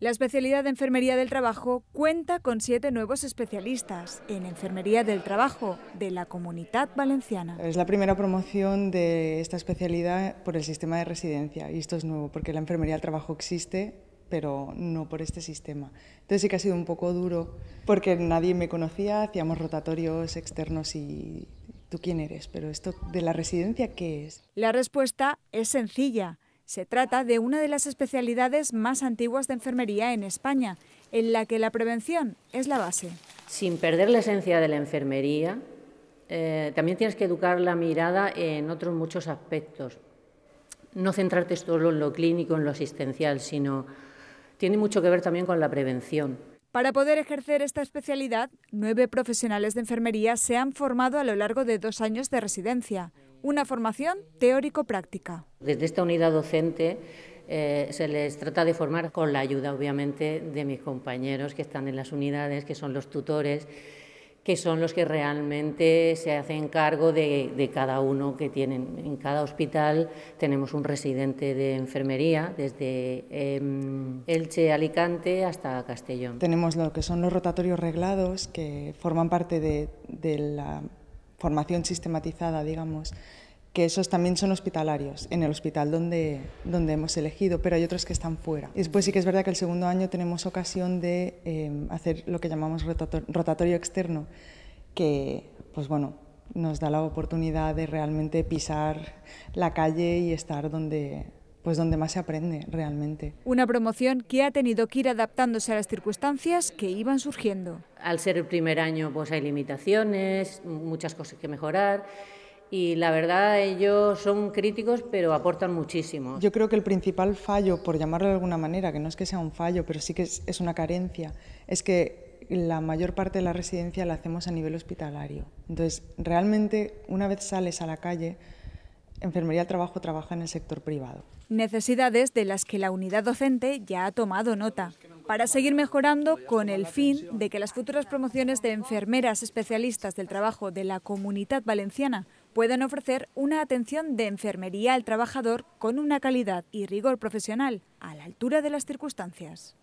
La especialidad de Enfermería del Trabajo cuenta con siete nuevos especialistas en Enfermería del Trabajo de la Comunidad Valenciana. Es la primera promoción de esta especialidad por el sistema de residencia y esto es nuevo porque la Enfermería del Trabajo existe pero no por este sistema. Entonces sí que ha sido un poco duro porque nadie me conocía, hacíamos rotatorios externos y tú quién eres, pero esto de la residencia, ¿qué es? La respuesta es sencilla. Se trata de una de las especialidades más antiguas de enfermería en España, en la que la prevención es la base. Sin perder la esencia de la enfermería, eh, también tienes que educar la mirada en otros muchos aspectos. No centrarte solo en lo clínico, en lo asistencial, sino tiene mucho que ver también con la prevención. Para poder ejercer esta especialidad, nueve profesionales de enfermería se han formado a lo largo de dos años de residencia. Una formación teórico-práctica. Desde esta unidad docente eh, se les trata de formar con la ayuda, obviamente, de mis compañeros que están en las unidades, que son los tutores, que son los que realmente se hacen cargo de, cada uno que tienen. En cada hospital tenemos un residente de enfermería, desde em, Elche, Alicante hasta Castellón. Tenemos lo que son los rotatorios reglados, que forman parte de la formación sistematizada, digamos, que esos también son hospitalarios en el hospital donde, donde hemos elegido, pero hay otros que están fuera. Y después sí que es verdad que el segundo año tenemos ocasión de eh, hacer lo que llamamos rotatorio externo, que pues bueno, nos da la oportunidad de realmente pisar la calle y estar donde, pues donde más se aprende realmente. Una promoción que ha tenido que ir adaptándose a las circunstancias que iban surgiendo. Al ser el primer año pues hay limitaciones, muchas cosas que mejorar y la verdad ellos son críticos pero aportan muchísimo. Yo creo que el principal fallo, por llamarlo de alguna manera, que no es que sea un fallo, pero sí que es, una carencia, es que la mayor parte de la residencia la hacemos a nivel hospitalario. Entonces, realmente una vez sales a la calle, Enfermería al Trabajo trabaja en el sector privado. Necesidades de las que la unidad docente ya ha tomado nota para seguir mejorando con el fin de que las futuras promociones de enfermeras especialistas del trabajo de la comunidad valenciana puedan ofrecer una atención de enfermería al trabajador con una calidad y rigor profesional a la altura de las circunstancias.